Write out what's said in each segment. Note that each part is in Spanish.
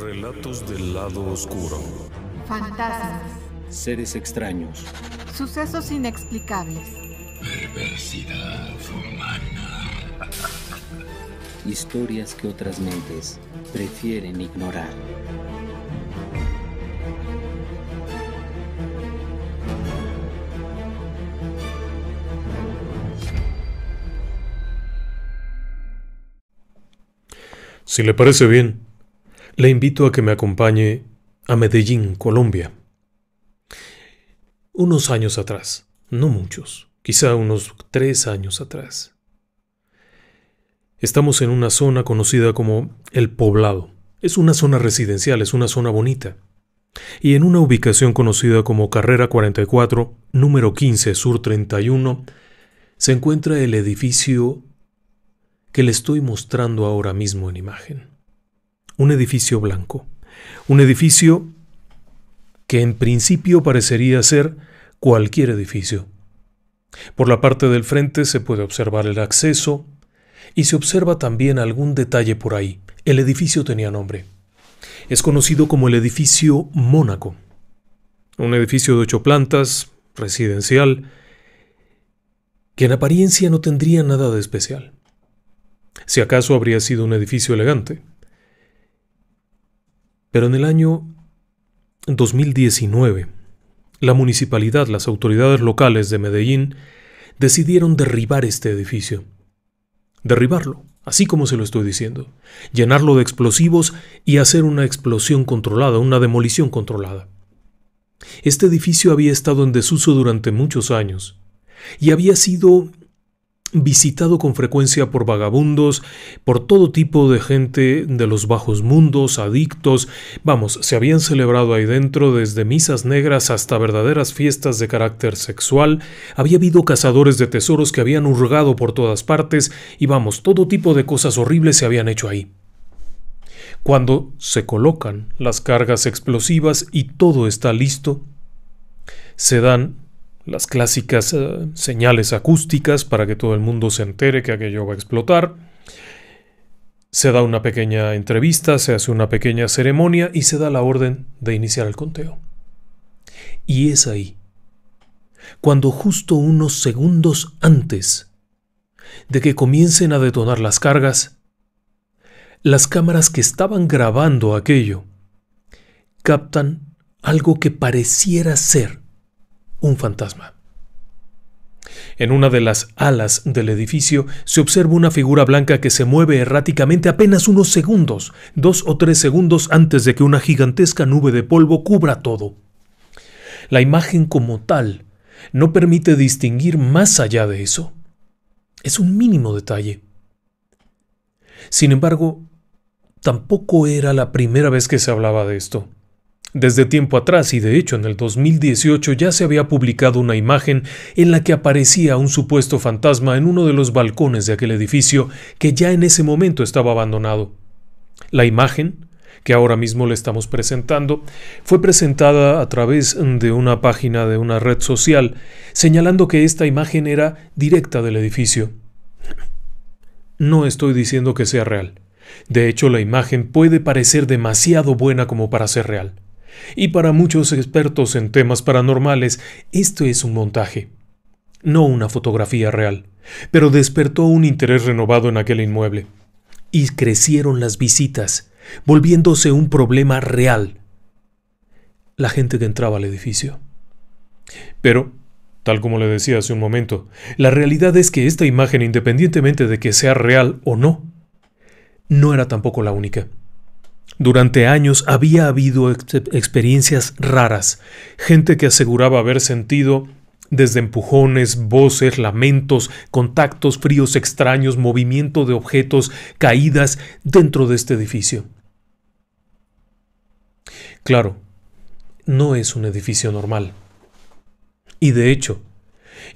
Relatos del lado oscuro. Fantasmas. Seres extraños. Sucesos inexplicables. Perversidad humana. Historias que otras mentes prefieren ignorar. Si le parece bien, le invito a que me acompañe a Medellín, Colombia. Unos años atrás, no muchos, quizá unos tres años atrás. Estamos en una zona conocida como El Poblado. Es una zona residencial, es una zona bonita. Y en una ubicación conocida como Carrera 44, número 15, Sur 31, se encuentra el edificio que le estoy mostrando ahora mismo en imagen un edificio blanco, un edificio que en principio parecería ser cualquier edificio. Por la parte del frente se puede observar el acceso y se observa también algún detalle por ahí. El edificio tenía nombre. Es conocido como el edificio Mónaco. Un edificio de ocho plantas, residencial, que en apariencia no tendría nada de especial. Si acaso habría sido un edificio elegante. Pero en el año 2019, la municipalidad, las autoridades locales de Medellín, decidieron derribar este edificio. Derribarlo, así como se lo estoy diciendo. Llenarlo de explosivos y hacer una explosión controlada, una demolición controlada. Este edificio había estado en desuso durante muchos años y había sido visitado con frecuencia por vagabundos, por todo tipo de gente de los bajos mundos, adictos, vamos, se habían celebrado ahí dentro desde misas negras hasta verdaderas fiestas de carácter sexual, había habido cazadores de tesoros que habían hurgado por todas partes y vamos, todo tipo de cosas horribles se habían hecho ahí. Cuando se colocan las cargas explosivas y todo está listo, se dan las clásicas eh, señales acústicas para que todo el mundo se entere que aquello va a explotar. Se da una pequeña entrevista, se hace una pequeña ceremonia y se da la orden de iniciar el conteo. Y es ahí, cuando justo unos segundos antes de que comiencen a detonar las cargas, las cámaras que estaban grabando aquello captan algo que pareciera ser un fantasma. En una de las alas del edificio se observa una figura blanca que se mueve erráticamente apenas unos segundos, dos o tres segundos antes de que una gigantesca nube de polvo cubra todo. La imagen como tal no permite distinguir más allá de eso. Es un mínimo detalle. Sin embargo, tampoco era la primera vez que se hablaba de esto desde tiempo atrás y de hecho en el 2018 ya se había publicado una imagen en la que aparecía un supuesto fantasma en uno de los balcones de aquel edificio que ya en ese momento estaba abandonado. La imagen, que ahora mismo le estamos presentando, fue presentada a través de una página de una red social, señalando que esta imagen era directa del edificio. No estoy diciendo que sea real. De hecho, la imagen puede parecer demasiado buena como para ser real. Y para muchos expertos en temas paranormales, esto es un montaje, no una fotografía real, pero despertó un interés renovado en aquel inmueble. Y crecieron las visitas, volviéndose un problema real. La gente que entraba al edificio. Pero, tal como le decía hace un momento, la realidad es que esta imagen, independientemente de que sea real o no, no era tampoco la única. Durante años había habido experiencias raras, gente que aseguraba haber sentido desde empujones, voces, lamentos, contactos fríos extraños, movimiento de objetos, caídas dentro de este edificio. Claro, no es un edificio normal. Y de hecho,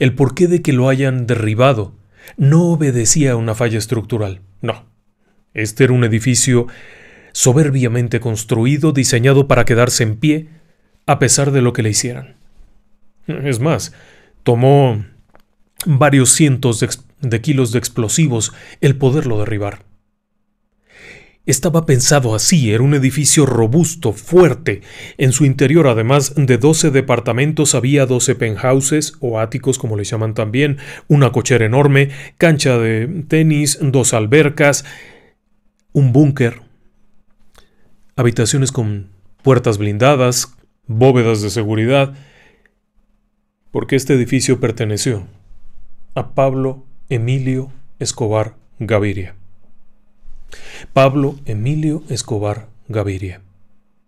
el porqué de que lo hayan derribado no obedecía a una falla estructural, no. Este era un edificio soberbiamente construido, diseñado para quedarse en pie, a pesar de lo que le hicieran. Es más, tomó varios cientos de, kilos de explosivos el poderlo derribar. Estaba pensado así, era un edificio robusto, fuerte. En su interior, además de 12 departamentos, había 12 penthouses o áticos, como le llaman también, una cochera enorme, cancha de tenis, dos albercas, un búnker, habitaciones con puertas blindadas, bóvedas de seguridad, porque este edificio perteneció a Pablo Emilio Escobar Gaviria. Pablo Emilio Escobar Gaviria.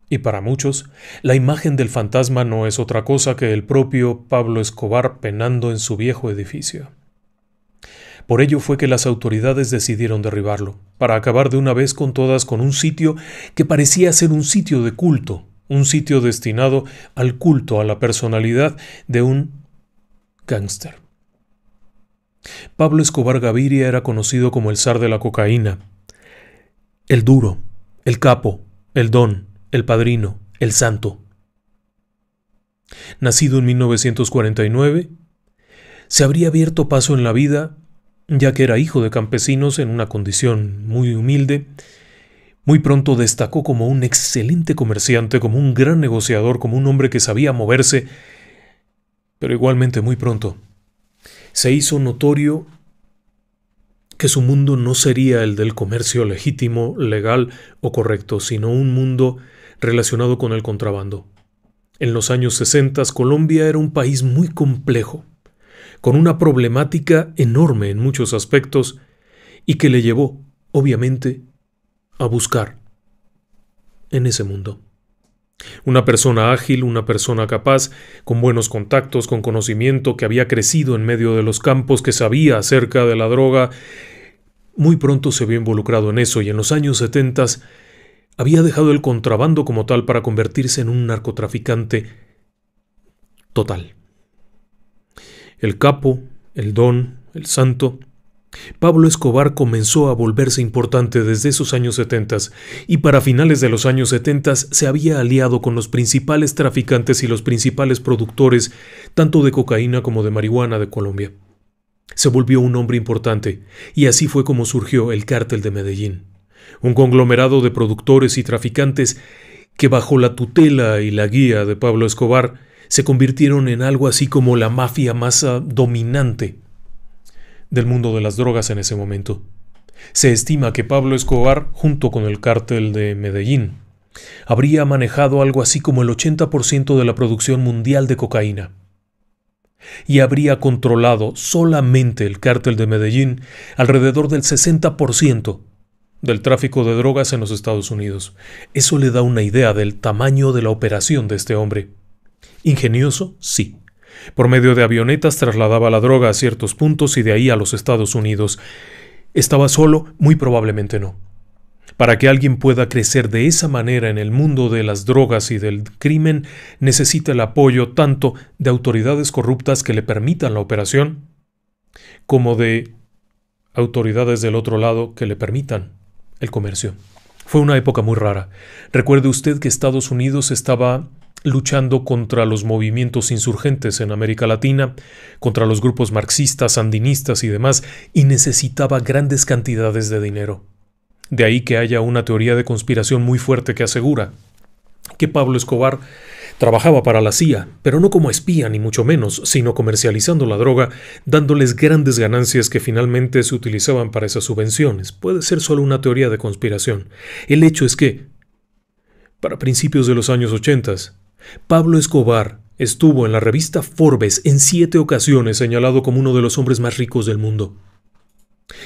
Y para muchos, la imagen del fantasma no es otra cosa que el propio Pablo Escobar penando en su viejo edificio. Por ello fue que las autoridades decidieron derribarlo, para acabar de una vez con todas con un sitio que parecía ser un sitio de culto, un sitio destinado al culto a la personalidad de un gángster. Pablo Escobar Gaviria era conocido como el zar de la cocaína, el duro, el capo, el don, el padrino, el santo. Nacido en 1949, se habría abierto paso en la vida ya que era hijo de campesinos en una condición muy humilde, muy pronto destacó como un excelente comerciante, como un gran negociador, como un hombre que sabía moverse, pero igualmente muy pronto se hizo notorio que su mundo no sería el del comercio legítimo, legal o correcto, sino un mundo relacionado con el contrabando. En los años 60 Colombia era un país muy complejo, con una problemática enorme en muchos aspectos y que le llevó, obviamente, a buscar en ese mundo. Una persona ágil, una persona capaz, con buenos contactos, con conocimiento, que había crecido en medio de los campos, que sabía acerca de la droga, muy pronto se vio involucrado en eso y en los años setentas había dejado el contrabando como tal para convertirse en un narcotraficante total el capo, el don, el santo. Pablo Escobar comenzó a volverse importante desde esos años setentas y para finales de los años setentas se había aliado con los principales traficantes y los principales productores tanto de cocaína como de marihuana de Colombia. Se volvió un hombre importante y así fue como surgió el cártel de Medellín, un conglomerado de productores y traficantes que bajo la tutela y la guía de Pablo Escobar se convirtieron en algo así como la mafia más ah, dominante del mundo de las drogas en ese momento. Se estima que Pablo Escobar, junto con el cártel de Medellín, habría manejado algo así como el 80% de la producción mundial de cocaína y habría controlado solamente el cártel de Medellín alrededor del 60% del tráfico de drogas en los Estados Unidos. Eso le da una idea del tamaño de la operación de este hombre. Ingenioso, sí. Por medio de avionetas trasladaba la droga a ciertos puntos y de ahí a los Estados Unidos. ¿Estaba solo? Muy probablemente no. Para que alguien pueda crecer de esa manera en el mundo de las drogas y del crimen, necesita el apoyo tanto de autoridades corruptas que le permitan la operación, como de autoridades del otro lado que le permitan el comercio. Fue una época muy rara. Recuerde usted que Estados Unidos estaba luchando contra los movimientos insurgentes en América Latina, contra los grupos marxistas, sandinistas y demás, y necesitaba grandes cantidades de dinero. De ahí que haya una teoría de conspiración muy fuerte que asegura que Pablo Escobar Trabajaba para la CIA, pero no como espía ni mucho menos, sino comercializando la droga, dándoles grandes ganancias que finalmente se utilizaban para esas subvenciones. Puede ser solo una teoría de conspiración. El hecho es que, para principios de los años 80, Pablo Escobar estuvo en la revista Forbes en siete ocasiones señalado como uno de los hombres más ricos del mundo.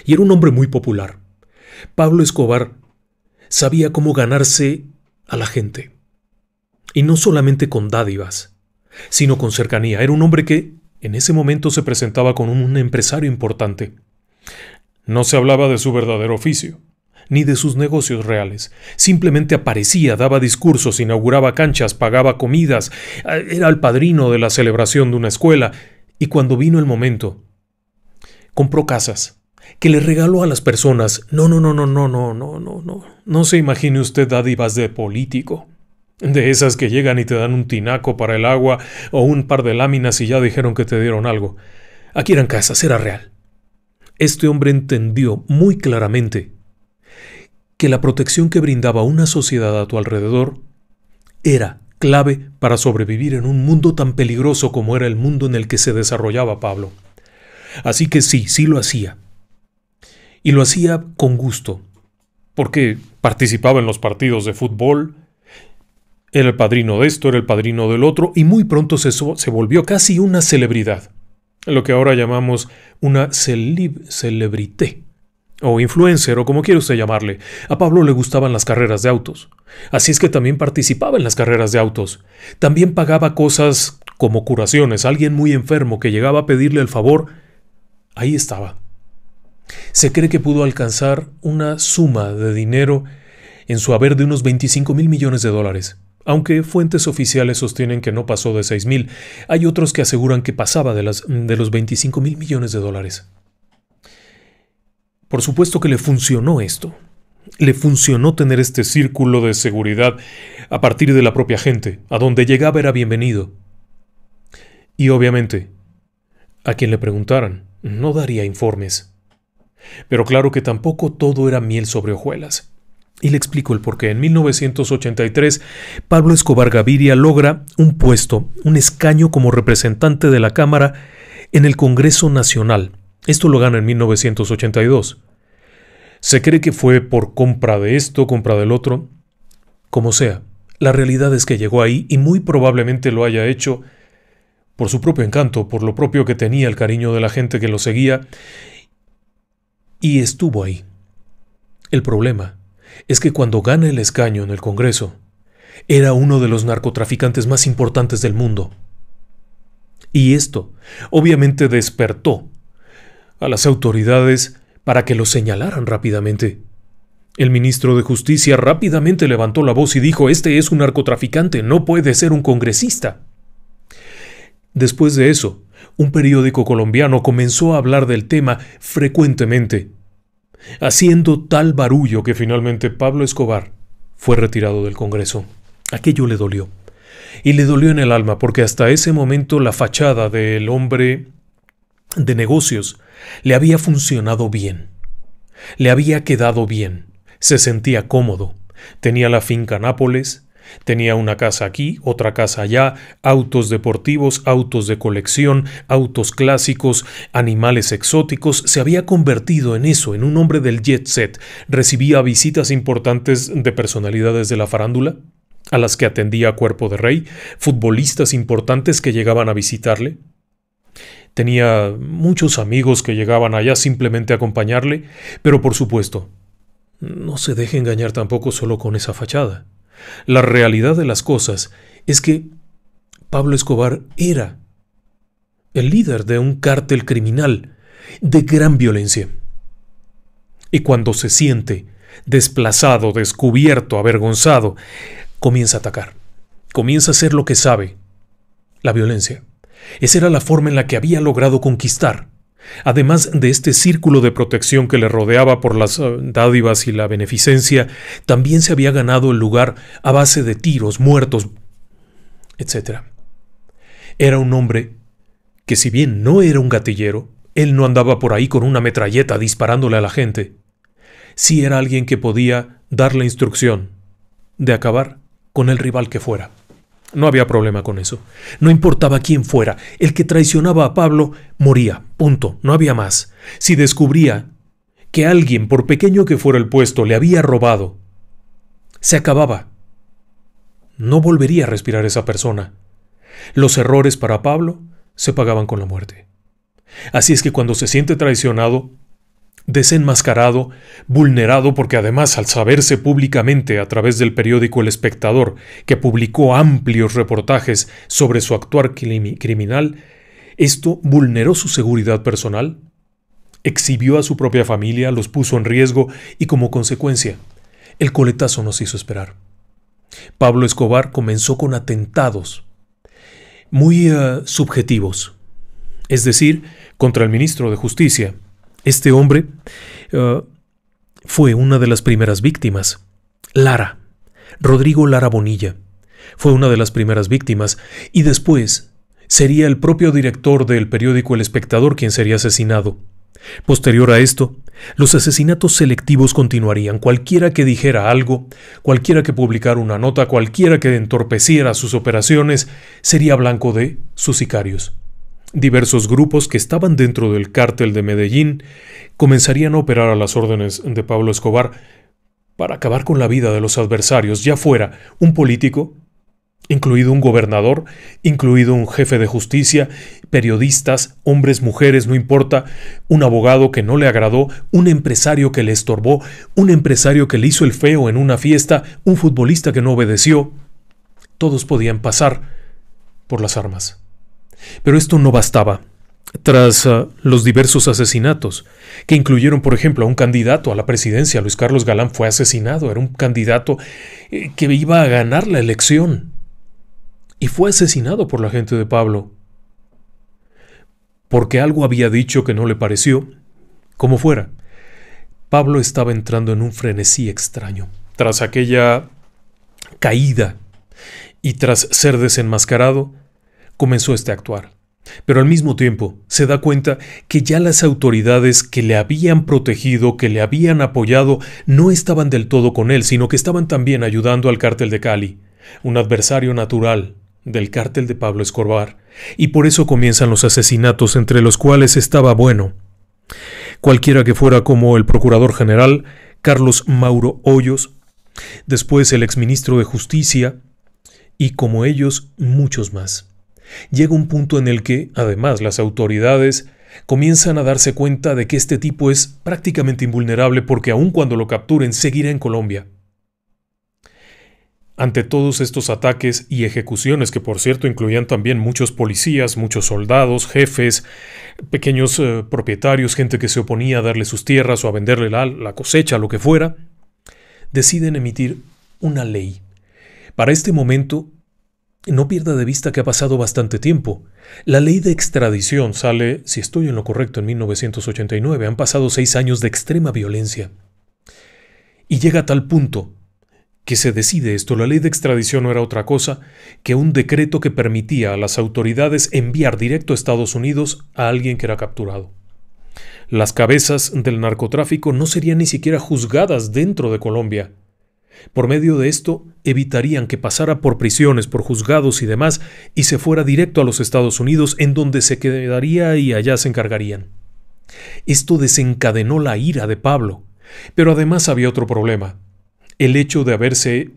Y era un hombre muy popular. Pablo Escobar sabía cómo ganarse a la gente. Y no solamente con dádivas, sino con cercanía. Era un hombre que en ese momento se presentaba con un empresario importante. No se hablaba de su verdadero oficio, ni de sus negocios reales. Simplemente aparecía, daba discursos, inauguraba canchas, pagaba comidas, ah, era el padrino de la celebración de una escuela, y cuando vino el momento, compró casas, que le regaló a las personas. No, no, no, no, no, no, no, no, no. No se imagine usted dádivas de político. De esas que llegan y te dan un tinaco para el agua o un par de láminas y ya dijeron que te dieron algo. Aquí eran casas, era real. Este hombre entendió muy claramente la protección que brindaba una sociedad a tu alrededor era clave para sobrevivir en un mundo tan peligroso como era el mundo en el que se desarrollaba Pablo. Así que sí, sí lo hacía. Y lo hacía con gusto, porque participaba en los partidos de fútbol, era el padrino de esto, era el padrino del otro, y muy pronto se, se volvió casi una celebridad, lo que ahora llamamos una celib celebrité o influencer o como quiera usted llamarle, a Pablo le gustaban las carreras de autos. Así es que también participaba en las carreras de autos. También pagaba cosas como curaciones. Alguien muy enfermo que llegaba a pedirle el favor, ahí estaba. Se cree que pudo alcanzar una suma de dinero en su haber de unos 25 mil millones de dólares, aunque fuentes oficiales sostienen que no pasó de 6 mil. Hay otros que aseguran que pasaba de, las, de los 25 mil millones de dólares. Por supuesto que le funcionó esto. Le funcionó tener este círculo de seguridad a partir de la propia gente. A donde llegaba era bienvenido. Y obviamente, a quien le preguntaran, no daría informes. Pero claro que tampoco todo era miel sobre hojuelas. Y le explico el porqué. En 1983, Pablo Escobar Gaviria logra un puesto, un escaño como representante de la Cámara en el Congreso Nacional. Esto lo gana en 1982. Se cree que fue por compra de esto, compra del otro. Como sea, la realidad es que llegó ahí y muy probablemente lo haya hecho por su propio encanto, por lo propio que tenía el cariño de la gente que lo seguía, y estuvo ahí. El problema es que cuando gana el escaño en el Congreso, era uno de los narcotraficantes más importantes del mundo. Y esto, obviamente, despertó a las autoridades para que lo señalaran rápidamente. El ministro de Justicia rápidamente levantó la voz y dijo, este es un narcotraficante, no puede ser un congresista. Después de eso, un periódico colombiano comenzó a hablar del tema frecuentemente, haciendo tal barullo que finalmente Pablo Escobar fue retirado del Congreso. Aquello le dolió. Y le dolió en el alma porque hasta ese momento la fachada del hombre de negocios le había funcionado bien. Le había quedado bien. Se sentía cómodo. Tenía la finca Nápoles, tenía una casa aquí, otra casa allá, autos deportivos, autos de colección, autos clásicos, animales exóticos, se había convertido en eso, en un hombre del jet set. Recibía visitas importantes de personalidades de la farándula, a las que atendía cuerpo de rey, futbolistas importantes que llegaban a visitarle, Tenía muchos amigos que llegaban allá simplemente a acompañarle, pero por supuesto, no se deje engañar tampoco solo con esa fachada. La realidad de las cosas es que Pablo Escobar era el líder de un cártel criminal de gran violencia. Y cuando se siente desplazado, descubierto, avergonzado, comienza a atacar, comienza a hacer lo que sabe, la violencia. Esa era la forma en la que había logrado conquistar. Además de este círculo de protección que le rodeaba por las eh, dádivas y la beneficencia, también se había ganado el lugar a base de tiros, muertos, etc. Era un hombre que si bien no era un gatillero, él no andaba por ahí con una metralleta disparándole a la gente. Sí era alguien que podía dar la instrucción de acabar con el rival que fuera. No había problema con eso. No importaba quién fuera, el que traicionaba a Pablo moría, punto, no había más. Si descubría que alguien, por pequeño que fuera el puesto, le había robado, se acababa. No volvería a respirar esa persona. Los errores para Pablo se pagaban con la muerte. Así es que cuando se siente traicionado, desenmascarado, vulnerado porque además al saberse públicamente a través del periódico El Espectador, que publicó amplios reportajes sobre su actuar criminal, esto vulneró su seguridad personal, exhibió a su propia familia, los puso en riesgo y como consecuencia, el coletazo nos hizo esperar. Pablo Escobar comenzó con atentados muy eh, subjetivos, es decir, contra el ministro de Justicia, este hombre eh, fue una de las primeras víctimas. Lara, Rodrigo Lara Bonilla, fue una de las primeras víctimas y después sería el propio director del periódico El Espectador quien sería asesinado. Posterior a esto, los asesinatos selectivos continuarían. Cualquiera que dijera algo, cualquiera que publicara una nota, cualquiera que entorpeciera sus operaciones, sería blanco de sus sicarios. Diversos grupos que estaban dentro del cártel de Medellín comenzarían a operar a las órdenes de Pablo Escobar para acabar con la vida de los adversarios, ya fuera un político, incluido un gobernador, incluido un jefe de justicia, periodistas, hombres, mujeres, no importa, un abogado que no le agradó, un empresario que le estorbó, un empresario que le hizo el feo en una fiesta, un futbolista que no obedeció, todos podían pasar por las armas. Pero esto no bastaba. Tras ah, los diversos asesinatos, que incluyeron, por ejemplo, a un candidato a la presidencia, Luis Carlos Galán fue asesinado, era un candidato eh, que iba a ganar la elección. Y fue asesinado por la gente de Pablo. Porque algo había dicho que no le pareció. Como fuera, Pablo estaba entrando en un frenesí extraño. Tras aquella caída y tras ser desenmascarado, comenzó este a actuar. Pero al mismo tiempo se da cuenta que ya las autoridades que le habían protegido, que le habían apoyado, no estaban del todo con él, sino que estaban también ayudando al cártel de Cali, un adversario natural del cártel de Pablo Escobar, y por eso comienzan los asesinatos entre los cuales estaba bueno. Cualquiera que fuera como el procurador general, Carlos Mauro Hoyos, después el exministro de Justicia, y como ellos muchos más llega un punto en el que, además, las autoridades comienzan a darse cuenta de que este tipo es prácticamente invulnerable porque aun cuando lo capturen seguirá en Colombia. Ante todos estos ataques y ejecuciones, que por cierto incluían también muchos policías, muchos soldados, jefes, pequeños eh, propietarios, gente que se oponía a darle sus tierras o a venderle la, la cosecha, lo que fuera, deciden emitir una ley. Para este momento, no pierda de vista que ha pasado bastante tiempo. La ley de extradición sale, si estoy en lo correcto, en 1989. Han pasado seis años de extrema violencia. Y llega a tal punto que se decide esto. La ley de extradición no era otra cosa que un decreto que permitía a las autoridades enviar directo a Estados Unidos a alguien que era capturado. Las cabezas del narcotráfico no serían ni siquiera juzgadas dentro de Colombia por medio de esto, evitarían que pasara por prisiones, por juzgados y demás, y se fuera directo a los Estados Unidos, en donde se quedaría y allá se encargarían. Esto desencadenó la ira de Pablo. Pero además había otro problema. El hecho de haberse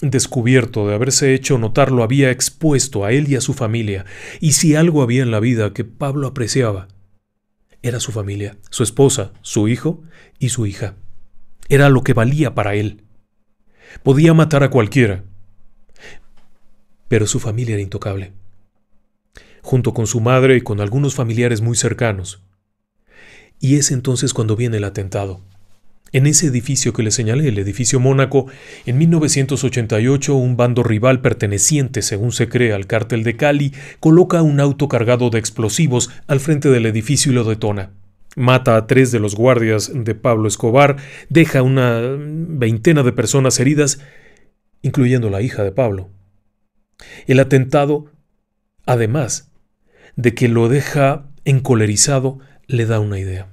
descubierto, de haberse hecho notar, lo había expuesto a él y a su familia. Y si algo había en la vida que Pablo apreciaba, era su familia, su esposa, su hijo y su hija. Era lo que valía para él. Podía matar a cualquiera. Pero su familia era intocable, junto con su madre y con algunos familiares muy cercanos. Y es entonces cuando viene el atentado. En ese edificio que le señalé, el edificio Mónaco, en 1988 un bando rival perteneciente, según se cree, al cártel de Cali, coloca un auto cargado de explosivos al frente del edificio y lo detona. Mata a tres de los guardias de Pablo Escobar, deja una veintena de personas heridas, incluyendo la hija de Pablo. El atentado, además de que lo deja encolerizado, le da una idea.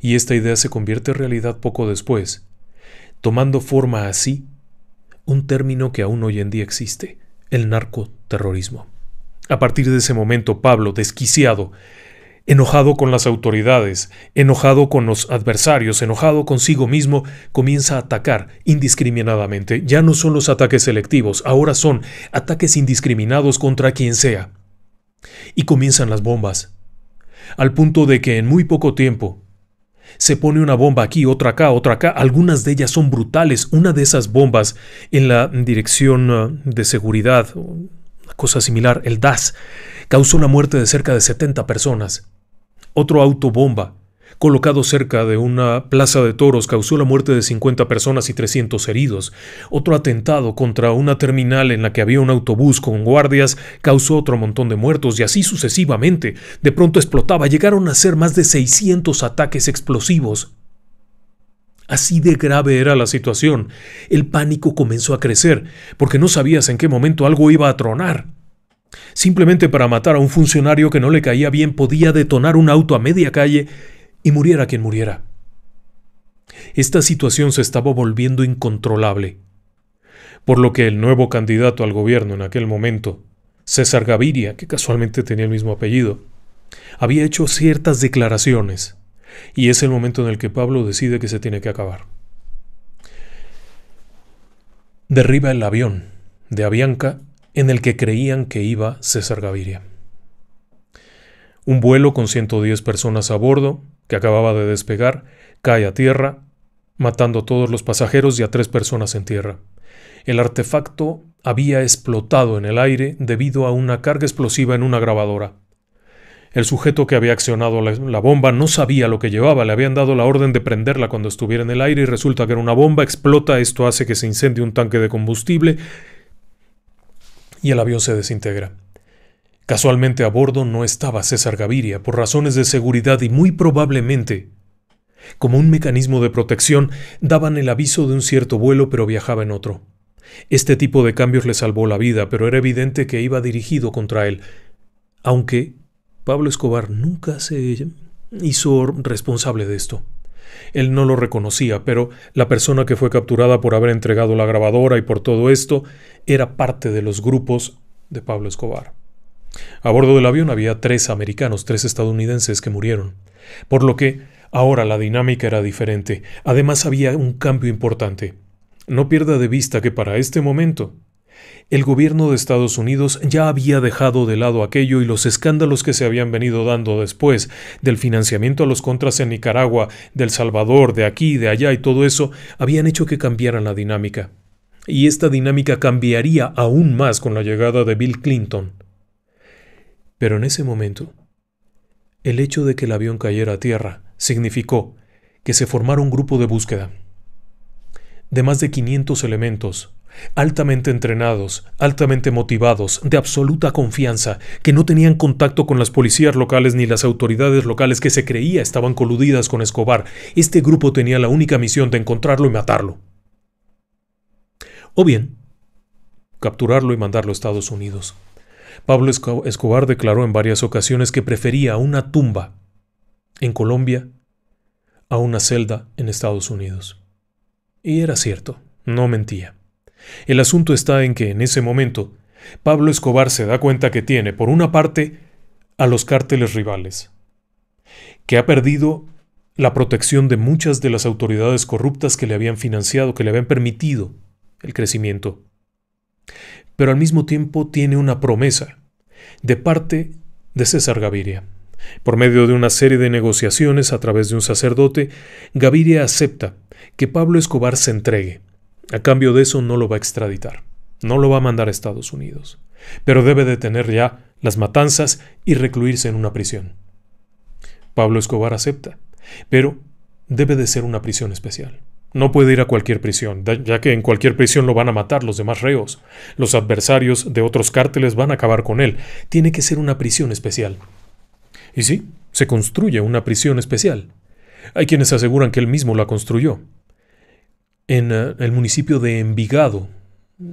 Y esta idea se convierte en realidad poco después, tomando forma así un término que aún hoy en día existe, el narcoterrorismo. A partir de ese momento, Pablo, desquiciado, Enojado con las autoridades, enojado con los adversarios, enojado consigo mismo, comienza a atacar indiscriminadamente. Ya no son los ataques selectivos, ahora son ataques indiscriminados contra quien sea. Y comienzan las bombas. Al punto de que en muy poco tiempo se pone una bomba aquí, otra acá, otra acá. Algunas de ellas son brutales. Una de esas bombas en la dirección eh, de seguridad, cosa similar, el DAS, causó la muerte de cerca de 70 personas. Otro autobomba, colocado cerca de una plaza de toros, causó la muerte de 50 personas y 300 heridos. Otro atentado contra una terminal en la que había un autobús con guardias causó otro montón de muertos y así sucesivamente. De pronto explotaba, llegaron a ser más de 600 ataques explosivos. Así de grave era la situación. El pánico comenzó a crecer, porque no sabías en qué momento algo iba a tronar. Simplemente para matar a un funcionario que no le caía bien podía detonar un auto a media calle y muriera quien muriera. Esta situación se estaba volviendo incontrolable, por lo que el nuevo candidato al gobierno en aquel momento, César Gaviria, que casualmente tenía el mismo apellido, había hecho ciertas declaraciones, y es el momento en el que Pablo decide que se tiene que acabar. Derriba el avión de Avianca en el que creían que iba César Gaviria. Un vuelo con 110 personas a bordo, que acababa de despegar, cae a tierra, matando a todos los pasajeros y a tres personas en tierra. El artefacto había explotado en el aire debido a una carga explosiva en una grabadora. El sujeto que había accionado la, bomba no sabía lo que llevaba, le habían dado la orden de prenderla cuando estuviera en el aire y resulta que era una bomba, explota, esto hace que se incendie un tanque de combustible y el avión se desintegra. Casualmente a bordo no estaba César Gaviria por razones de seguridad y muy probablemente, como un mecanismo de protección, daban el aviso de un cierto vuelo pero viajaba en otro. Este tipo de cambios le salvó la vida, pero era evidente que iba dirigido contra él, aunque Pablo Escobar nunca se hizo responsable de esto. Él no lo reconocía, pero la persona que fue capturada por haber entregado la grabadora y por todo esto era parte de los grupos de Pablo Escobar. A bordo del avión había tres americanos, tres estadounidenses que murieron, por lo que ahora la dinámica era diferente. Además había un cambio importante. No pierda de vista que para este momento el gobierno de Estados Unidos ya había dejado de lado aquello y los escándalos que se habían venido dando después, del financiamiento a los contras en Nicaragua, del Salvador, de aquí, de allá y todo eso, habían hecho que cambiaran la dinámica. Y esta dinámica cambiaría aún más con la llegada de Bill Clinton. Pero en ese momento, el hecho de que el avión cayera a tierra significó que se formara un grupo de búsqueda de más de 500 elementos altamente entrenados, altamente motivados, de absoluta confianza, que no tenían contacto con las policías locales ni las autoridades locales que se creía estaban coludidas con Escobar. Este grupo tenía la única misión de encontrarlo y matarlo. O bien, capturarlo y mandarlo a Estados Unidos. Pablo Escobar declaró en varias ocasiones que prefería una tumba en Colombia a una celda en Estados Unidos. Y era cierto, no mentía. El asunto está en que en ese momento, Pablo Escobar se da cuenta que tiene, por una parte, a los cárteles rivales, que ha perdido la protección de muchas de las autoridades corruptas que le habían financiado, que le habían permitido el crecimiento. Pero al mismo tiempo tiene una promesa de parte de César Gaviria. Por medio de una serie de negociaciones a través de un sacerdote, Gaviria acepta que Pablo Escobar se entregue a cambio de eso no lo va a extraditar, no lo va a mandar a Estados Unidos, pero debe de tener ya las matanzas y recluirse en una prisión. Pablo Escobar acepta, pero debe de ser una prisión especial. No puede ir a cualquier prisión, ya que en cualquier prisión lo van a matar los demás reos. Los adversarios de otros cárteles van a acabar con él. Tiene que ser una prisión especial. Y sí, se construye una prisión especial. Hay quienes aseguran que él mismo la construyó en eh, el municipio de Envigado,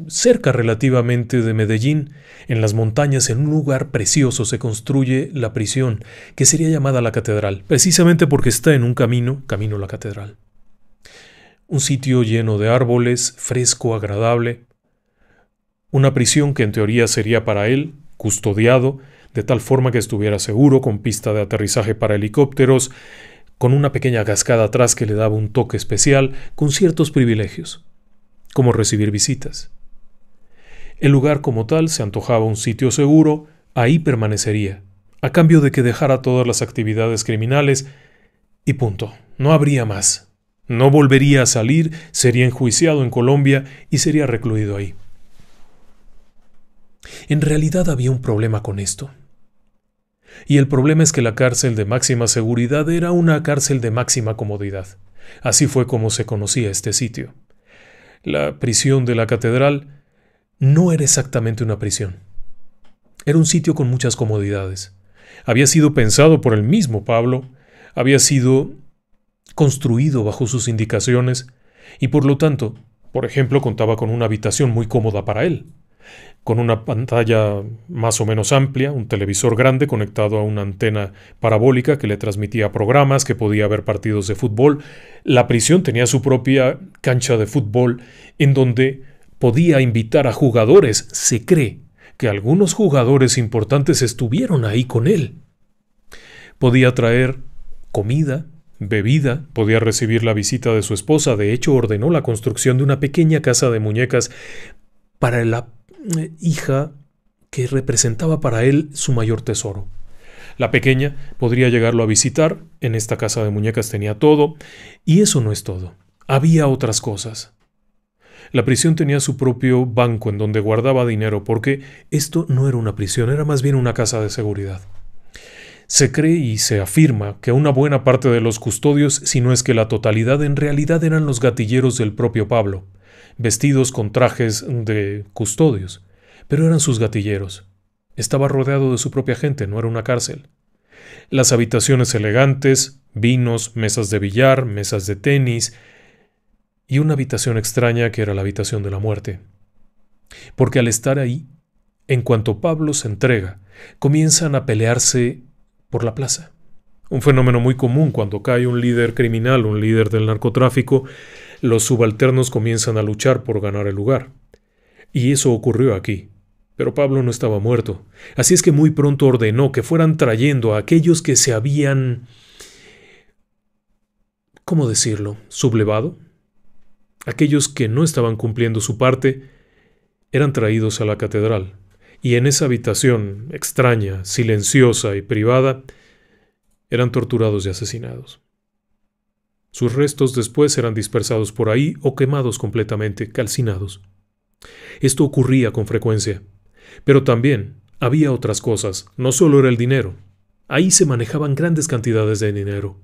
cerca relativamente de Medellín, en las montañas, en un lugar precioso, se construye la prisión, que sería llamada la catedral, precisamente porque está en un camino, camino la catedral. Un sitio lleno de árboles, fresco, agradable. Una prisión que en teoría sería para él, custodiado, de tal forma que estuviera seguro, con pista de aterrizaje para helicópteros, con una pequeña cascada atrás que le daba un toque especial con ciertos privilegios, como recibir visitas. El lugar como tal se antojaba un sitio seguro, ahí permanecería, a cambio de que dejara todas las actividades criminales y punto, no habría más. No volvería a salir, sería enjuiciado en Colombia y sería recluido ahí. En realidad había un problema con esto. Y el problema es que la cárcel de máxima seguridad era una cárcel de máxima comodidad. Así fue como se conocía este sitio. La prisión de la catedral no era exactamente una prisión. Era un sitio con muchas comodidades. Había sido pensado por el mismo Pablo, había sido construido bajo sus indicaciones, y por lo tanto, por ejemplo, contaba con una habitación muy cómoda para él con una pantalla más o menos amplia, un televisor grande conectado a una antena parabólica que le transmitía programas, que podía ver partidos de fútbol. La prisión tenía su propia cancha de fútbol en donde podía invitar a jugadores. Se cree que algunos jugadores importantes estuvieron ahí con él. Podía traer comida, bebida, podía recibir la visita de su esposa. De hecho, ordenó la construcción de una pequeña casa de muñecas para la hija que representaba para él su mayor tesoro. La pequeña podría llegarlo a visitar, en esta casa de muñecas tenía todo, y eso no es todo, había otras cosas. La prisión tenía su propio banco en donde guardaba dinero, porque esto no era una prisión, era más bien una casa de seguridad. Se cree y se afirma que una buena parte de los custodios, si no es que la totalidad, en realidad eran los gatilleros del propio Pablo, vestidos con trajes de custodios, pero eran sus gatilleros. Estaba rodeado de su propia gente, no era una cárcel. Las habitaciones elegantes, vinos, mesas de billar, mesas de tenis y una habitación extraña que era la habitación de la muerte. Porque al estar ahí, en cuanto Pablo se entrega, comienzan a pelearse por la plaza. Un fenómeno muy común cuando cae un líder criminal, un líder del narcotráfico, los subalternos comienzan a luchar por ganar el lugar. Y eso ocurrió aquí. Pero Pablo no estaba muerto, así es que muy pronto ordenó que fueran trayendo a aquellos que se habían... ¿cómo decirlo?, sublevado. Aquellos que no estaban cumpliendo su parte eran traídos a la catedral, y en esa habitación extraña, silenciosa y privada, eran torturados y asesinados. Sus restos después eran dispersados por ahí o quemados completamente, calcinados. Esto ocurría con frecuencia. Pero también había otras cosas, no solo era el dinero. Ahí se manejaban grandes cantidades de dinero.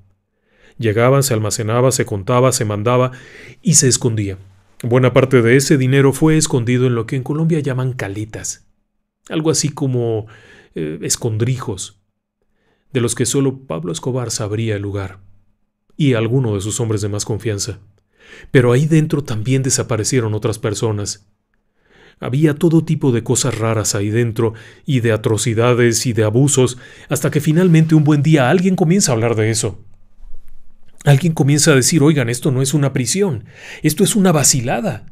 Llegaban, se almacenaba, se contaba, se mandaba y se escondía. Buena parte de ese dinero fue escondido en lo que en Colombia llaman caletas, algo así como eh, escondrijos, de los que solo Pablo Escobar sabría el lugar y alguno de sus hombres de más confianza. Pero ahí dentro también desaparecieron otras personas. Había todo tipo de cosas raras ahí dentro, y de atrocidades y de abusos, hasta que finalmente un buen día alguien comienza a hablar de eso. Alguien comienza a decir, oigan, esto no es una prisión, esto es una vacilada.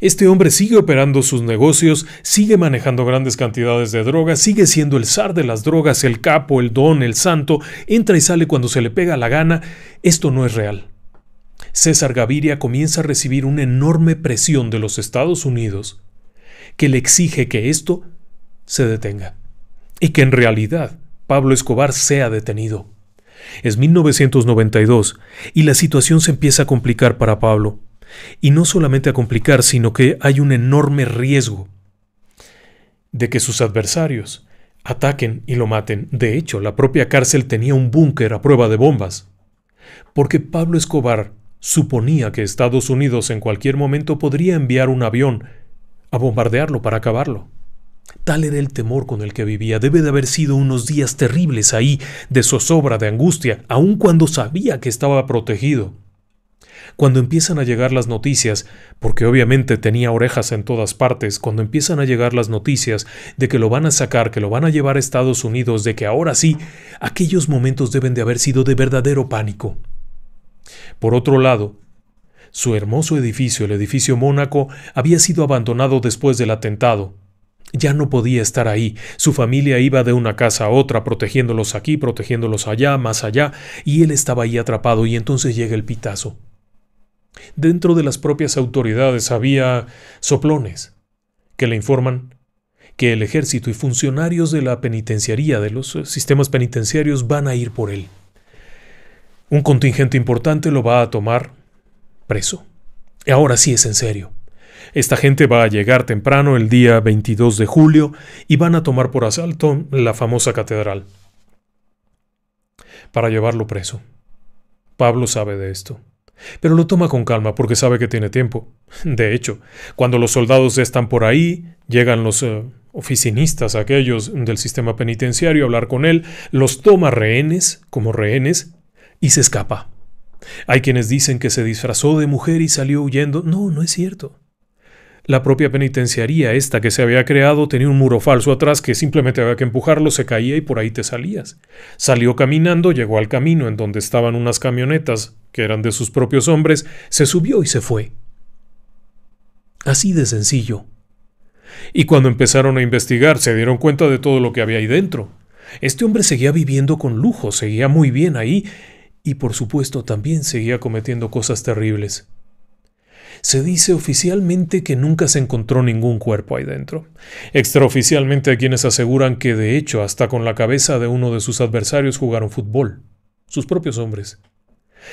Este hombre sigue operando sus negocios, sigue manejando grandes cantidades de drogas, sigue siendo el zar de las drogas, el capo, el don, el santo, entra y sale cuando se le pega la gana. Esto no es real. César Gaviria comienza a recibir una enorme presión de los Estados Unidos que le exige que esto se detenga y que en realidad Pablo Escobar sea detenido. Es 1992 y la situación se empieza a complicar para Pablo. Y no solamente a complicar, sino que hay un enorme riesgo de que sus adversarios ataquen y lo maten. De hecho, la propia cárcel tenía un búnker a prueba de bombas. Porque Pablo Escobar suponía que Estados Unidos en cualquier momento podría enviar un avión a bombardearlo para acabarlo. Tal era el temor con el que vivía. Debe de haber sido unos días terribles ahí, de zozobra, de angustia, aun cuando sabía que estaba protegido. Cuando empiezan a llegar las noticias, porque obviamente tenía orejas en todas partes, cuando empiezan a llegar las noticias de que lo van a sacar, que lo van a llevar a Estados Unidos, de que ahora sí, aquellos momentos deben de haber sido de verdadero pánico. Por otro lado, su hermoso edificio, el edificio Mónaco, había sido abandonado después del atentado. Ya no podía estar ahí. Su familia iba de una casa a otra, protegiéndolos aquí, protegiéndolos allá, más allá, y él estaba ahí atrapado y entonces llega el pitazo. Dentro de las propias autoridades había soplones que le informan que el ejército y funcionarios de la penitenciaría, de los eh, sistemas penitenciarios, van a ir por él. Un contingente importante lo va a tomar preso. Ahora sí es en serio. Esta gente va a llegar temprano el día 22 de julio y van a tomar por asalto la famosa catedral para llevarlo preso. Pablo sabe de esto. Pero lo toma con calma porque sabe que tiene tiempo. De hecho, cuando los soldados están por ahí, llegan los eh, oficinistas, aquellos del sistema penitenciario, a hablar con él, los toma rehenes, como rehenes, y se escapa. Hay quienes dicen que se disfrazó de mujer y salió huyendo. No, no es cierto. La propia penitenciaría, esta que se había creado, tenía un muro falso atrás que simplemente había que empujarlo, se caía y por ahí te salías. Salió caminando, llegó al camino en donde estaban unas camionetas, que eran de sus propios hombres, se subió y se fue. Así de sencillo. Y cuando empezaron a investigar, se dieron cuenta de todo lo que había ahí dentro. Este hombre seguía viviendo con lujo, seguía muy bien ahí, y por supuesto también seguía cometiendo cosas terribles se dice oficialmente que nunca se encontró ningún cuerpo ahí dentro. Extraoficialmente hay quienes aseguran que de hecho hasta con la cabeza de uno de sus adversarios jugaron fútbol, sus propios hombres.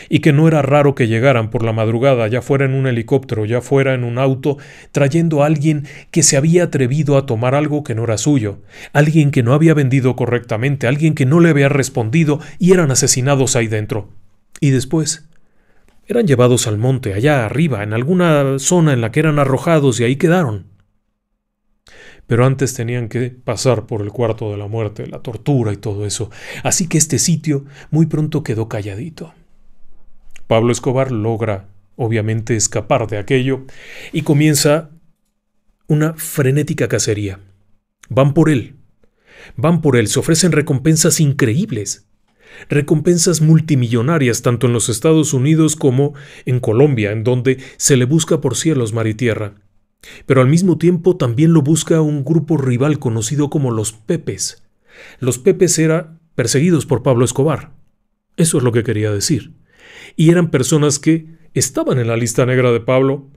Y que no era raro que llegaran por la madrugada, ya fuera en un helicóptero, ya fuera en un auto, trayendo a alguien que se había atrevido a tomar algo que no era suyo, alguien que no había vendido correctamente, alguien que no le había respondido y eran asesinados ahí dentro. Y después, eran llevados al monte, allá arriba, en alguna zona en la que eran arrojados y ahí quedaron. Pero antes tenían que pasar por el cuarto de la muerte, la tortura y todo eso. Así que este sitio muy pronto quedó calladito. Pablo Escobar logra, obviamente, escapar de aquello y comienza una frenética cacería. Van por él. Van por él, se ofrecen recompensas increíbles recompensas multimillonarias tanto en los Estados Unidos como en Colombia, en donde se le busca por cielos, mar y tierra. Pero al mismo tiempo también lo busca un grupo rival conocido como los Pepes. Los Pepes eran perseguidos por Pablo Escobar. Eso es lo que quería decir. Y eran personas que estaban en la lista negra de Pablo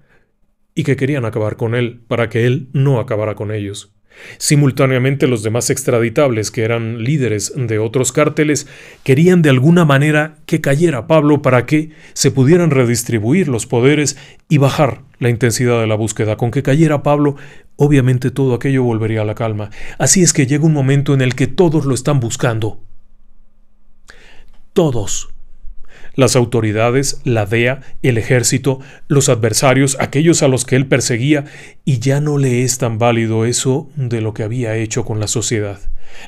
y que querían acabar con él para que él no acabara con ellos. Simultáneamente los demás extraditables, que eran líderes de otros cárteles, querían de alguna manera que cayera Pablo para que se pudieran redistribuir los poderes y bajar la intensidad de la búsqueda. Con que cayera Pablo, obviamente todo aquello volvería a la calma. Así es que llega un momento en el que todos lo están buscando. Todos las autoridades, la DEA, el ejército, los adversarios, aquellos a los que él perseguía, y ya no le es tan válido eso de lo que había hecho con la sociedad.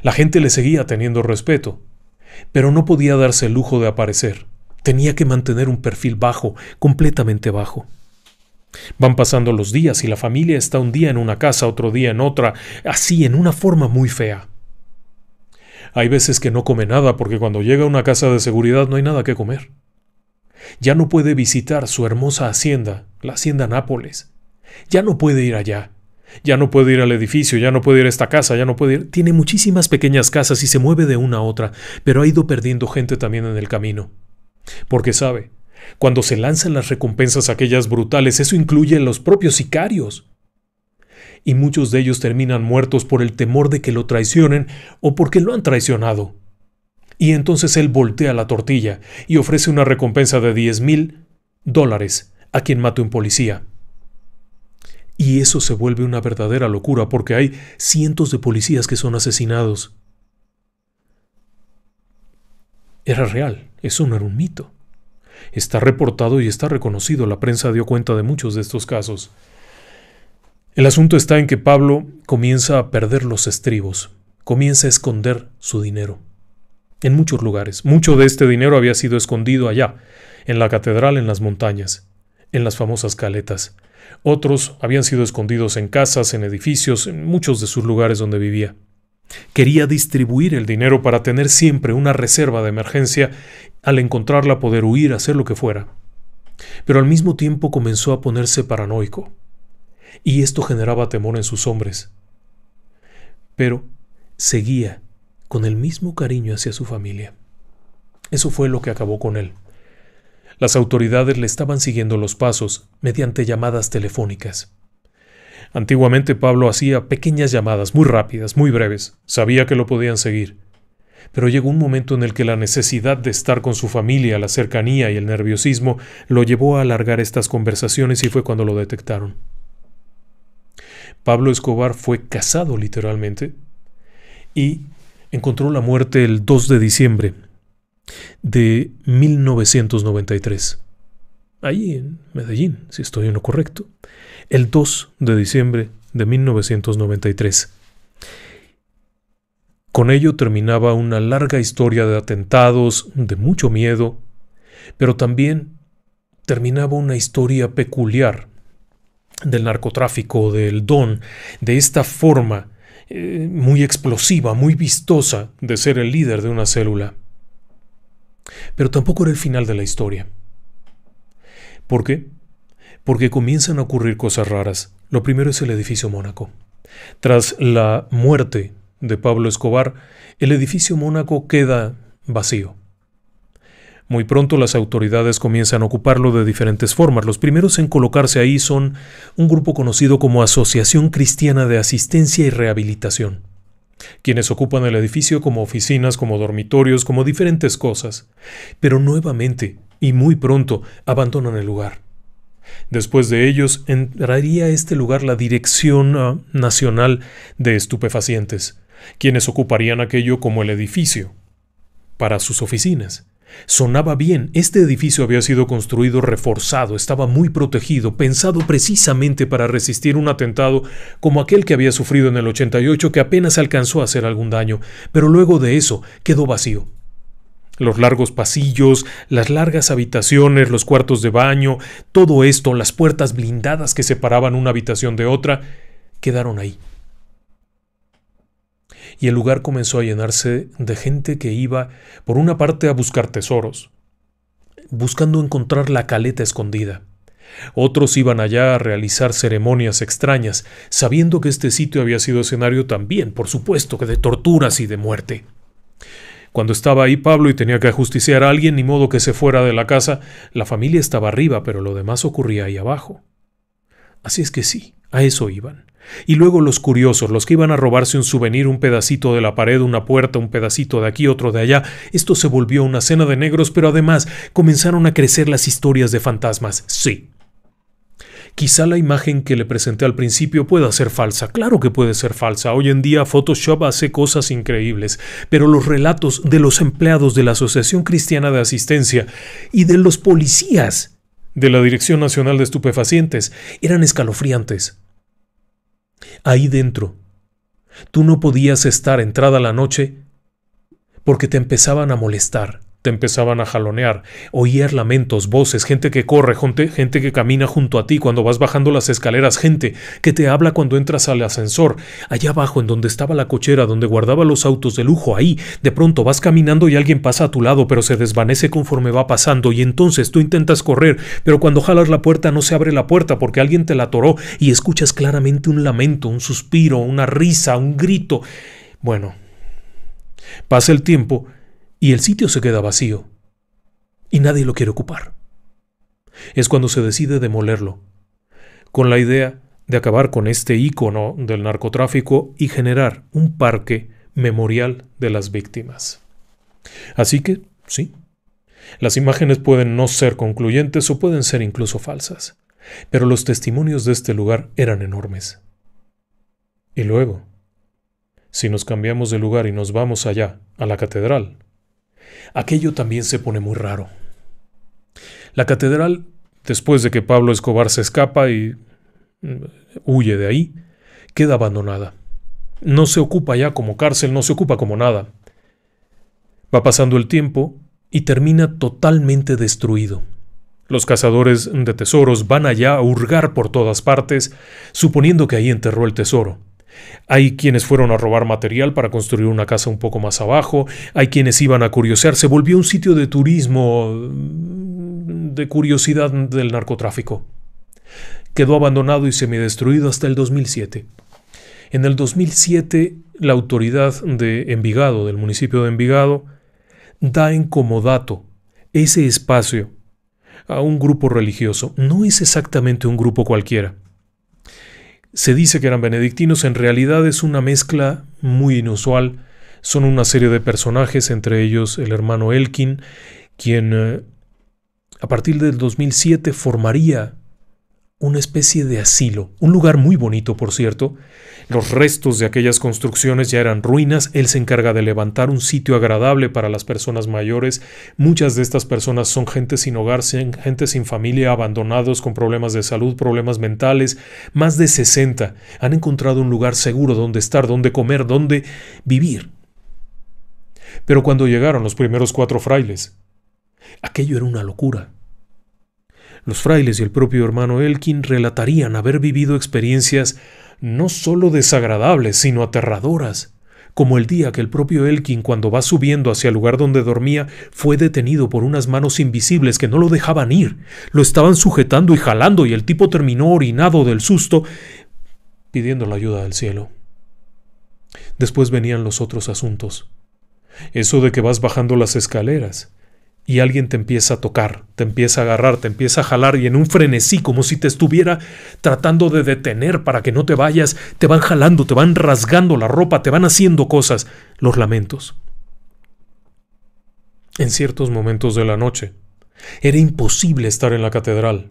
La gente le seguía teniendo respeto, pero no podía darse el lujo de aparecer. Tenía que mantener un perfil bajo, completamente bajo. Van pasando los días y la familia está un día en una casa, otro día en otra, así en una forma muy fea. Hay veces que no come nada porque cuando llega a una casa de seguridad no hay nada que comer. Ya no puede visitar su hermosa hacienda, la hacienda Nápoles. Ya no puede ir allá. Ya no puede ir al edificio, ya no puede ir a esta casa, ya no puede ir. Tiene muchísimas pequeñas casas y se mueve de una a otra, pero ha ido perdiendo gente también en el camino. Porque sabe, cuando se lanzan las recompensas aquellas brutales, eso incluye a los propios sicarios y muchos de ellos terminan muertos por el temor de que lo traicionen o porque lo han traicionado. Y entonces él voltea la tortilla y ofrece una recompensa de 10 mil dólares a quien mate un policía. Y eso se vuelve una verdadera locura porque hay cientos de policías que son asesinados. Era real, eso no era un mito. Está reportado y está reconocido, la prensa dio cuenta de muchos de estos casos. El asunto está en que Pablo comienza a perder los estribos, comienza a esconder su dinero. En muchos lugares. Mucho de este dinero había sido escondido allá, en la catedral, en las montañas, en las famosas caletas. Otros habían sido escondidos en casas, en edificios, en muchos de sus lugares donde vivía. Quería distribuir el dinero para tener siempre una reserva de emergencia, al encontrarla poder huir, hacer lo que fuera. Pero al mismo tiempo comenzó a ponerse paranoico y esto generaba temor en sus hombres. Pero seguía con el mismo cariño hacia su familia. Eso fue lo que acabó con él. Las autoridades le estaban siguiendo los pasos mediante llamadas telefónicas. Antiguamente Pablo hacía pequeñas llamadas, muy rápidas, muy breves. Sabía que lo podían seguir. Pero llegó un momento en el que la necesidad de estar con su familia, la cercanía y el nerviosismo lo llevó a alargar estas conversaciones y fue cuando lo detectaron. Pablo Escobar fue casado literalmente y encontró la muerte el 2 de diciembre de 1993. Ahí en Medellín, si estoy en lo correcto. El 2 de diciembre de 1993. Con ello terminaba una larga historia de atentados, de mucho miedo, pero también terminaba una historia peculiar del narcotráfico, del don, de esta forma eh, muy explosiva, muy vistosa de ser el líder de una célula. Pero tampoco era el final de la historia. ¿Por qué? Porque comienzan a ocurrir cosas raras. Lo primero es el edificio Mónaco. Tras la muerte de Pablo Escobar, el edificio Mónaco queda vacío. Muy pronto las autoridades comienzan a ocuparlo de diferentes formas. Los primeros en colocarse ahí son un grupo conocido como Asociación Cristiana de Asistencia y Rehabilitación, quienes ocupan el edificio como oficinas, como dormitorios, como diferentes cosas. Pero nuevamente, y muy pronto, abandonan el lugar. Después de ellos entraría a este lugar la Dirección ah, Nacional de Estupefacientes, quienes ocuparían aquello como el edificio para sus oficinas Sonaba bien, este edificio había sido construido reforzado, estaba muy protegido, pensado precisamente para resistir un atentado como aquel que había sufrido en el 88 que apenas alcanzó a hacer algún daño, pero luego de eso quedó vacío. Los largos pasillos, las largas habitaciones, los cuartos de baño, todo esto, las puertas blindadas que separaban una habitación de otra, quedaron ahí y el lugar comenzó a llenarse de gente que iba, por una parte, a buscar tesoros, buscando encontrar la caleta escondida. Otros iban allá a realizar ceremonias extrañas, sabiendo que este sitio había sido escenario también, por supuesto, de torturas y de muerte. Cuando estaba ahí Pablo y tenía que ajusticiar a alguien, ni modo que se fuera de la casa, la familia estaba arriba, pero lo demás ocurría ahí abajo. Así es que sí, a eso iban, y luego los curiosos, los que iban a robarse un souvenir, un pedacito de la pared, una puerta, un pedacito de aquí, otro de allá, esto se volvió una cena de negros, pero además comenzaron a crecer las historias de fantasmas. Sí. Quizá la imagen que le presenté al principio pueda ser falsa, claro que puede ser falsa, hoy en día Photoshop hace cosas increíbles, pero los relatos de los empleados de la Asociación Cristiana de Asistencia y de los policías de la Dirección Nacional de Estupefacientes eran escalofriantes ahí dentro. Tú no podías estar entrada la noche porque te empezaban a molestar empezaban a jalonear. oír lamentos, voces, gente que corre, gente, que camina junto a ti cuando vas bajando las escaleras, gente que te habla cuando entras al ascensor. Allá abajo, en donde estaba la cochera, donde guardaba los autos de lujo, ahí, de pronto vas caminando y alguien pasa a tu lado, pero se desvanece conforme va pasando y entonces tú intentas correr, pero cuando jalas la puerta no se abre la puerta porque alguien te la atoró y escuchas claramente un lamento, un suspiro, una risa, un grito. Bueno, pasa el tiempo y el sitio se queda vacío y nadie lo quiere ocupar. Es cuando se decide demolerlo, con la idea de acabar con este ícono del narcotráfico y generar un parque memorial de las víctimas. Así que, sí, las imágenes pueden no ser concluyentes o pueden ser incluso falsas, pero los testimonios de este lugar eran enormes. Y luego, si nos cambiamos de lugar y nos vamos allá, a la catedral, aquello también se pone muy raro. La catedral, después de que Pablo Escobar se escapa y mm, huye de ahí, queda abandonada. No se ocupa ya como cárcel, no se ocupa como nada. Va pasando el tiempo y termina totalmente destruido. Los cazadores de tesoros van allá a hurgar por todas partes, suponiendo que ahí enterró el tesoro. Hay quienes fueron a robar material para construir una casa un poco más abajo, hay quienes iban a curiosear, se volvió un sitio de turismo mm, de curiosidad del narcotráfico. Quedó abandonado y semidestruido hasta el 2007. En el 2007, la autoridad de Envigado, del municipio de Envigado, da en comodato ese espacio a un grupo religioso. No es exactamente un grupo cualquiera se dice que eran benedictinos, en realidad es una mezcla muy inusual. Son una serie de personajes, entre ellos el hermano Elkin, quien eh, a partir del 2007 formaría una especie de asilo, un lugar muy bonito, por cierto. Los restos de aquellas construcciones ya eran ruinas, él se encarga de levantar un sitio agradable para las personas mayores. Muchas de estas personas son gente sin hogar, gente sin familia, abandonados con problemas de salud, problemas mentales. Más de 60 han encontrado un lugar seguro donde estar, donde comer, donde vivir. Pero cuando llegaron los primeros cuatro frailes, aquello era una locura. Los frailes y el propio hermano Elkin relatarían haber vivido experiencias no solo desagradables, sino aterradoras, como el día que el propio Elkin, cuando va subiendo hacia el lugar donde dormía, fue detenido por unas manos invisibles que no lo dejaban ir. Lo estaban sujetando y jalando y el tipo terminó orinado del susto, pidiendo la ayuda del cielo. Después venían los otros asuntos. Eso de que vas bajando las escaleras, y alguien te empieza a tocar, te empieza a agarrar, te empieza a jalar y en un frenesí, como si te estuviera tratando de detener para que no te vayas, te van jalando, te van rasgando la ropa, te van haciendo cosas, los lamentos. En ciertos momentos de la noche, era imposible estar en la catedral.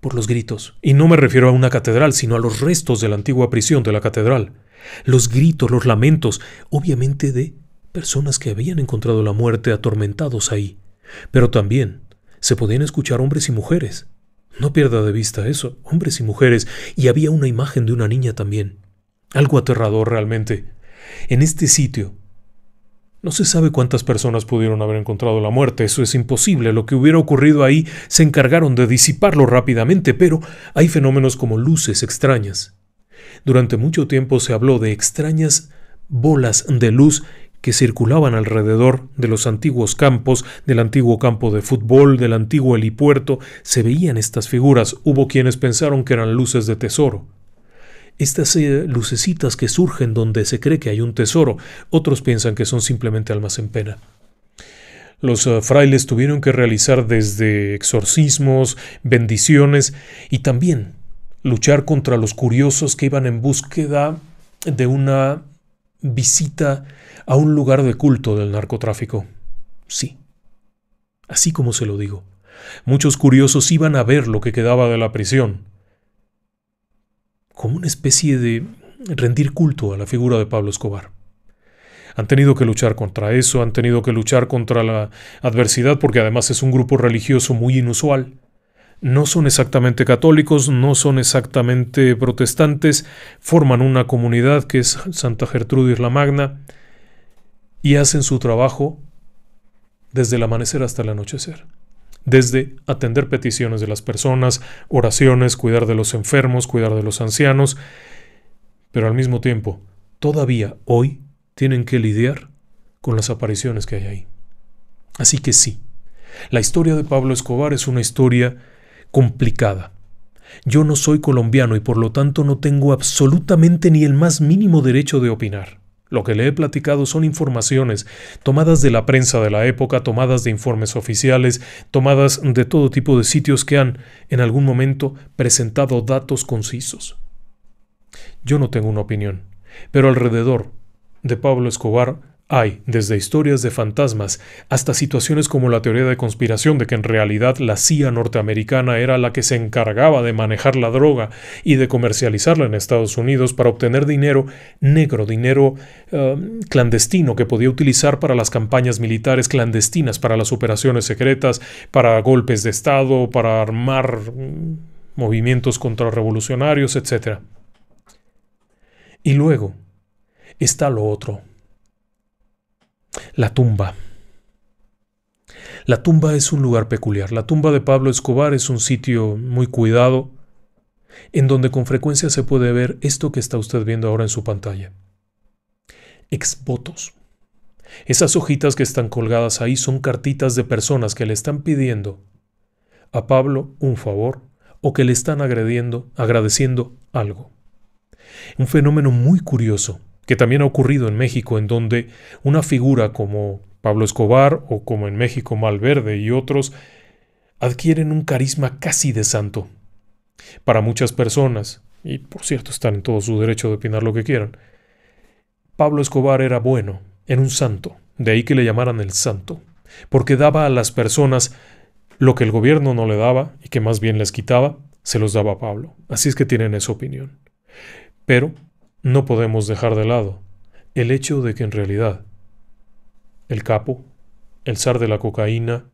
Por los gritos, y no me refiero a una catedral, sino a los restos de la antigua prisión de la catedral. Los gritos, los lamentos, obviamente de personas que habían encontrado la muerte atormentados ahí, pero también se podían escuchar hombres y mujeres. No pierda de vista eso, hombres y mujeres, y había una imagen de una niña también. Algo aterrador realmente. En este sitio, no se sabe cuántas personas pudieron haber encontrado la muerte, eso es imposible. Lo que hubiera ocurrido ahí se encargaron de disiparlo rápidamente, pero hay fenómenos como luces extrañas. Durante mucho tiempo se habló de extrañas bolas de luz que circulaban alrededor de los antiguos campos, del antiguo campo de fútbol, del antiguo helipuerto, se veían estas figuras, hubo quienes pensaron que eran luces de tesoro. Estas eh, lucecitas que surgen donde se cree que hay un tesoro, otros piensan que son simplemente almas en pena. Los eh, frailes tuvieron que realizar desde exorcismos, bendiciones y también luchar contra los curiosos que iban en búsqueda de una visita a un lugar de culto del narcotráfico. Sí. Así como se lo digo. Muchos curiosos iban a ver lo que quedaba de la prisión. Como una especie de rendir culto a la figura de Pablo Escobar. Han tenido que luchar contra eso, han tenido que luchar contra la adversidad porque además es un grupo religioso muy inusual no son exactamente católicos, no son exactamente protestantes, forman una comunidad que es Santa Gertrudis la Magna y hacen su trabajo desde el amanecer hasta el anochecer. Desde atender peticiones de las personas, oraciones, cuidar de los enfermos, cuidar de los ancianos, pero al mismo tiempo, todavía hoy tienen que lidiar con las apariciones que hay ahí. Así que sí, la historia de Pablo Escobar es una historia complicada. Yo no soy colombiano y por lo tanto no tengo absolutamente ni el más mínimo derecho de opinar. Lo que le he platicado son informaciones tomadas de la prensa de la época, tomadas de informes oficiales, tomadas de todo tipo de sitios que han, en algún momento, presentado datos concisos. Yo no tengo una opinión, pero alrededor de Pablo Escobar hay, desde historias de fantasmas hasta situaciones como la teoría de conspiración de que en realidad la CIA norteamericana era la que se encargaba de manejar la droga y de comercializarla en Estados Unidos para obtener dinero negro, dinero eh, clandestino que podía utilizar para las campañas militares clandestinas, para las operaciones secretas, para golpes de Estado, para armar mm, movimientos contrarrevolucionarios, etc. Y luego está lo otro la tumba. La tumba es un lugar peculiar. La tumba de Pablo Escobar es un sitio muy cuidado, en donde con frecuencia se puede ver esto que está usted viendo ahora en su pantalla. Exvotos. Esas hojitas que están colgadas ahí son cartitas de personas que le están pidiendo a Pablo un favor o que le están agrediendo, agradeciendo algo. Un fenómeno muy curioso que también ha ocurrido en México, en donde una figura como Pablo Escobar o como en México Malverde y otros adquieren un carisma casi de santo. Para muchas personas, y por cierto están en todo su derecho de opinar lo que quieran, Pablo Escobar era bueno, era un santo, de ahí que le llamaran el santo, porque daba a las personas lo que el gobierno no le daba y que más bien les quitaba, se los daba a Pablo. Así es que tienen esa opinión. Pero no podemos dejar de lado el hecho de que en realidad el capo, el zar de la cocaína,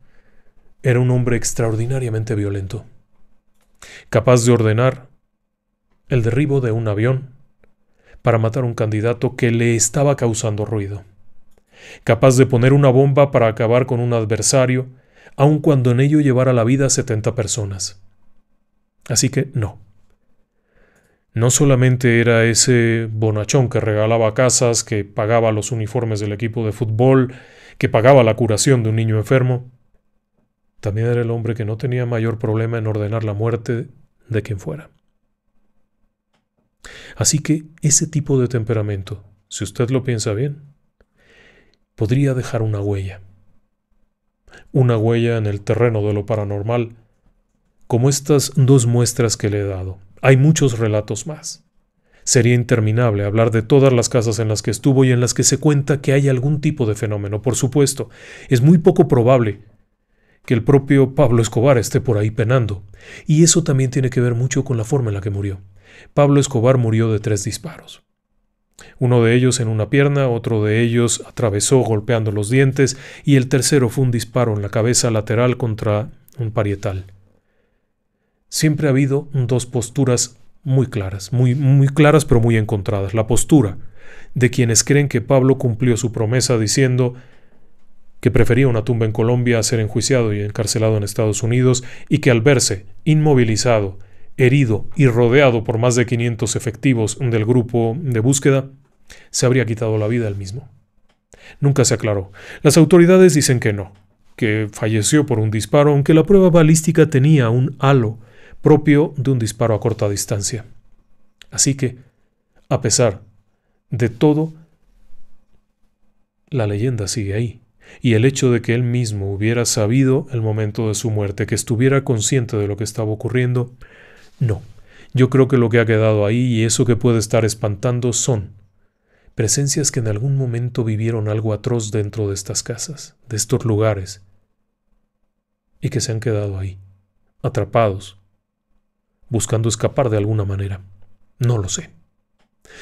era un hombre extraordinariamente violento, capaz de ordenar el derribo de un avión para matar a un candidato que le estaba causando ruido, capaz de poner una bomba para acabar con un adversario, aun cuando en ello llevara la vida a 70 personas. Así que no, no solamente era ese bonachón que regalaba casas, que pagaba los uniformes del equipo de fútbol, que pagaba la curación de un niño enfermo, también era el hombre que no tenía mayor problema en ordenar la muerte de quien fuera. Así que ese tipo de temperamento, si usted lo piensa bien, podría dejar una huella. Una huella en el terreno de lo paranormal, como estas dos muestras que le he dado. Hay muchos relatos más. Sería interminable hablar de todas las casas en las que estuvo y en las que se cuenta que hay algún tipo de fenómeno. Por supuesto, es muy poco probable que el propio Pablo Escobar esté por ahí penando. Y eso también tiene que ver mucho con la forma en la que murió. Pablo Escobar murió de tres disparos. Uno de ellos en una pierna, otro de ellos atravesó golpeando los dientes y el tercero fue un disparo en la cabeza lateral contra un parietal siempre ha habido dos posturas muy claras, muy, muy claras pero muy encontradas. La postura de quienes creen que Pablo cumplió su promesa diciendo que prefería una tumba en Colombia a ser enjuiciado y encarcelado en Estados Unidos y que al verse inmovilizado, herido y rodeado por más de 500 efectivos del grupo de búsqueda, se habría quitado la vida él mismo. Nunca se aclaró. Las autoridades dicen que no, que falleció por un disparo, aunque la prueba balística tenía un halo propio de un disparo a corta distancia. Así que, a pesar de todo, la leyenda sigue ahí, y el hecho de que él mismo hubiera sabido el momento de su muerte, que estuviera consciente de lo que estaba ocurriendo, no. Yo creo que lo que ha quedado ahí y eso que puede estar espantando son presencias que en algún momento vivieron algo atroz dentro de estas casas, de estos lugares, y que se han quedado ahí, atrapados, buscando escapar de alguna manera. No lo sé.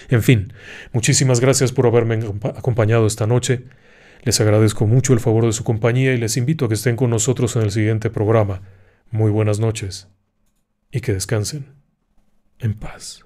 En fin, muchísimas gracias por haberme acompañado esta noche. Les agradezco mucho el favor de su compañía y les invito a que estén con nosotros en el siguiente programa. Muy buenas noches y que descansen en paz.